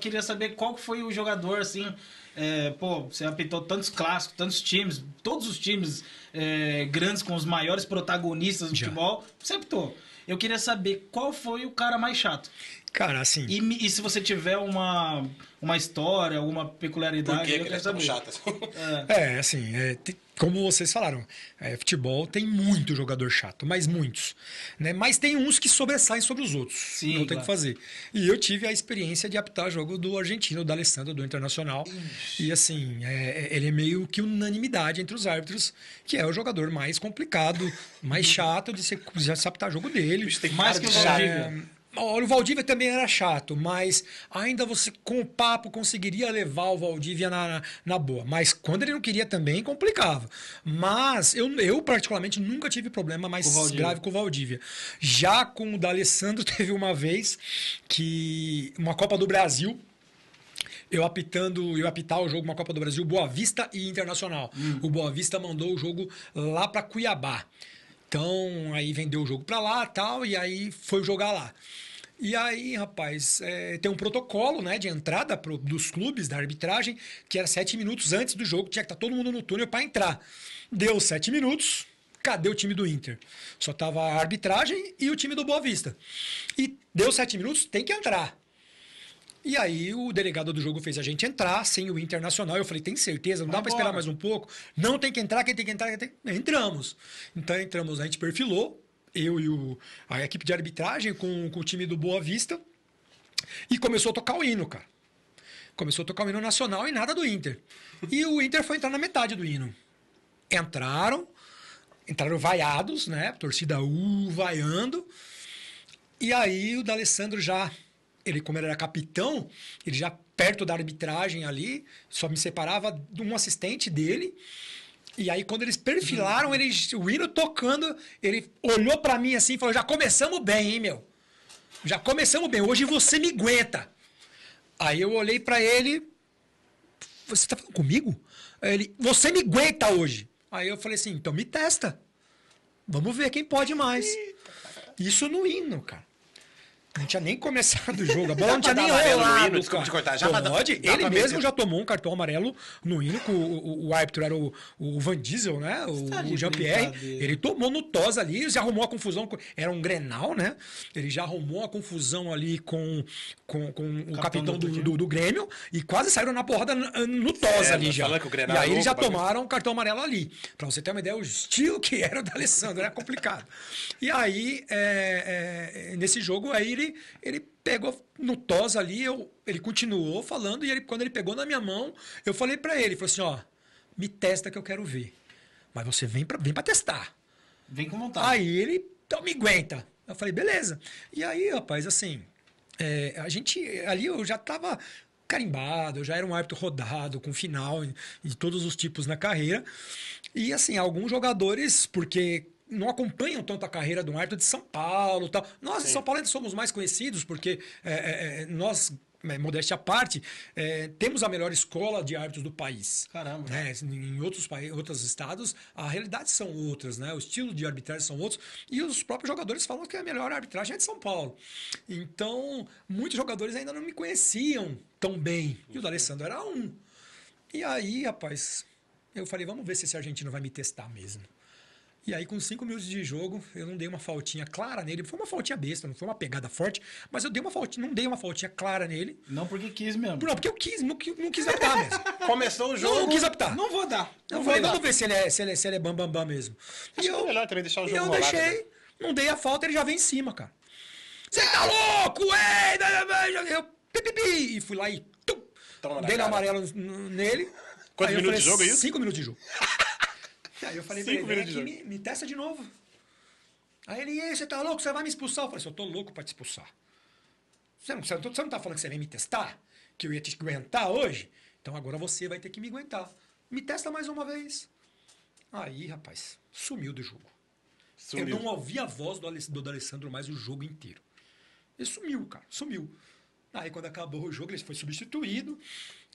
queria saber qual foi o jogador, assim, é, pô, você apitou tantos clássicos, tantos times, todos os times é, grandes com os maiores protagonistas do Já. futebol, você apitou. Eu queria saber qual foi o cara mais chato. Cara, assim. E, e se você tiver uma, uma história, alguma peculiaridade. Por que eu queria é saber. chato? É. é, assim, é, como vocês falaram, é, futebol tem muito jogador chato, mas muitos. Né? Mas tem uns que sobressaem sobre os outros. Sim, não tem o que fazer. E eu tive a experiência de apitar jogo do argentino, do Alessandro, do Internacional. Ixi. E assim, é, é ele é meio que unanimidade entre os árbitros, que é o jogador mais complicado, mais uhum. chato de se, de se apitar jogo dele. mais que o Olha, o Valdívia também era chato, mas ainda você, com o papo, conseguiria levar o Valdívia na, na, na boa. Mas quando ele não queria também, complicava. Mas eu, eu particularmente, nunca tive problema mais com grave com o Valdívia. Já com o D'Alessandro, teve uma vez que uma Copa do Brasil, eu apitando, eu apitar o jogo uma Copa do Brasil, Boa Vista e Internacional. Hum. O Boa Vista mandou o jogo lá para Cuiabá. Então, aí vendeu o jogo para lá tal, e aí foi jogar lá. E aí, rapaz, é, tem um protocolo né, de entrada pro, dos clubes, da arbitragem, que era sete minutos antes do jogo, tinha que estar tá todo mundo no túnel para entrar. Deu sete minutos, cadê o time do Inter? Só tava a arbitragem e o time do Boa Vista. E deu sete minutos, tem que entrar. E aí o delegado do jogo fez a gente entrar sem o Internacional. Eu falei, tem certeza? Não dá para esperar mais um pouco? Não tem que entrar, quem tem que entrar... Quem tem... Entramos. Então entramos, a gente perfilou, eu e o, a equipe de arbitragem com, com o time do Boa Vista. E começou a tocar o hino, cara. Começou a tocar o hino nacional e nada do Inter. E o Inter foi entrar na metade do hino. Entraram, entraram vaiados, né? Torcida U, vaiando. E aí o D'Alessandro já ele, como ele era capitão, ele já perto da arbitragem ali, só me separava de um assistente dele. E aí, quando eles perfilaram, ele, o hino tocando, ele olhou para mim assim e falou: Já começamos bem, hein, meu? Já começamos bem, hoje você me aguenta. Aí eu olhei para ele: Você tá falando comigo? Aí ele: Você me aguenta hoje. Aí eu falei assim: Então me testa. Vamos ver quem pode mais. Isso no hino, cara. Não tinha nem começado o jogo. A bola não tinha nem rolado. Já Tom ele mesmo já tomou um cartão amarelo no hino, o, o, o árbitro era o, Van Diesel, né? O, tá Jean-Pierre. Ele tomou no tos ali, já arrumou a confusão. era um Grenal, né? Ele já arrumou a confusão ali com, com, com o capitão, do, do, Grêmio e quase saíram na porrada no tos ali já. e aí eles já tomaram um cartão amarelo ali. Pra você ter uma ideia, o estilo que era o da Alessandro era complicado. e aí, é, é, nesse jogo, aí ele, ele pegou no tos ali, eu, ele continuou falando, e ele, quando ele pegou na minha mão, eu falei para ele, falou assim, ó, me testa que eu quero ver. Mas você vem pra, vem testar. Vem com vontade. Aí ele, então me aguenta. Eu falei, beleza. E aí, rapaz, assim, é, a gente, ali eu já tava carimbado, eu já era um árbitro rodado, com final de todos os tipos na carreira. E assim, alguns jogadores, porque não acompanham tanto a carreira do Ayrton de São Paulo tal. Nós, Sim. em São Paulo, ainda somos mais conhecidos, porque é, é, é nós né, modéstia à parte, é, temos a melhor escola de árbitros do país. Caramba. Né? Em outros, outros estados, a realidade são outras, né? o estilo de arbitragem são outros, e os próprios jogadores falam que a melhor arbitragem é de São Paulo. Então, muitos jogadores ainda não me conheciam tão bem, e o uhum. D'Alessandro era um. E aí, rapaz, eu falei, vamos ver se esse argentino vai me testar mesmo. E aí, com cinco minutos de jogo, eu não dei uma faltinha clara nele. Foi uma faltinha besta, não foi uma pegada forte, mas eu dei uma faltinha, não dei uma faltinha clara nele. Não porque quis mesmo. Não, porque eu quis, não, não quis apitar mesmo. Começou o jogo. Não, não quis apitar. Não vou dar. Não, vou falei, dar. vamos ver se ele é, se ele é, se ele é bam, bam, bam mesmo. Acho e é eu, é melhor também deixar o jogo Eu deixei, né? não dei a falta, ele já vem em cima, cara. Você tá louco? Ei! Eu, pipipi, e fui lá e. Tum, dei na amarelo nele. Quantos minutos falei, de jogo é isso? Cinco minutos de jogo. Aí eu falei, vem aqui, me, me, testa de novo. Aí ele, você tá louco? Você vai me expulsar? Eu falei, eu tô louco pra te expulsar. Você não, você não tá falando que você vem me testar? Que eu ia te aguentar hoje? Então agora você vai ter que me aguentar. Me testa mais uma vez. Aí, rapaz, sumiu do jogo. Sumiu. Eu não ouvi a voz do, do, do Alessandro mais o jogo inteiro. Ele sumiu, cara, sumiu. Aí quando acabou o jogo, ele foi substituído.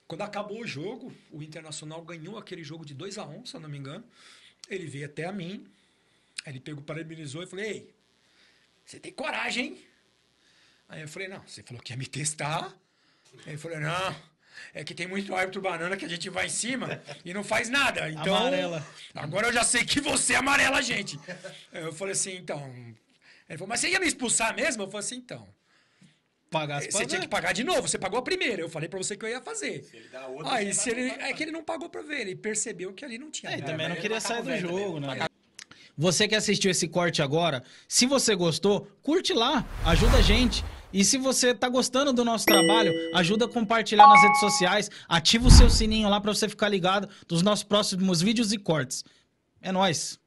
Quando acabou o jogo, o Internacional ganhou aquele jogo de 2 a 1 um, se eu não me engano. Ele veio até a mim, ele pegou, parabenizou e falei: Ei, você tem coragem, hein? Aí eu falei: Não, você falou que ia me testar. Ele falou: Não. É que tem muito árbitro banana que a gente vai em cima e não faz nada. Então, amarela. agora eu já sei que você é amarela, gente. Eu falei assim, então. Ele falou, mas você ia me expulsar mesmo? Eu falei assim, então. Pagasse você tinha que pagar de novo, você pagou a primeira. Eu falei pra você que eu ia fazer. Se ele dá outra, Aí, se ele, é que ele não pagou pra ver, ele percebeu que ali não tinha. É, e também não queria sair do jogo, né? Você que assistiu esse corte agora, se você gostou, curte lá, ajuda a gente. E se você tá gostando do nosso trabalho, ajuda a compartilhar nas redes sociais, ativa o seu sininho lá para você ficar ligado dos nossos próximos vídeos e cortes. É nós.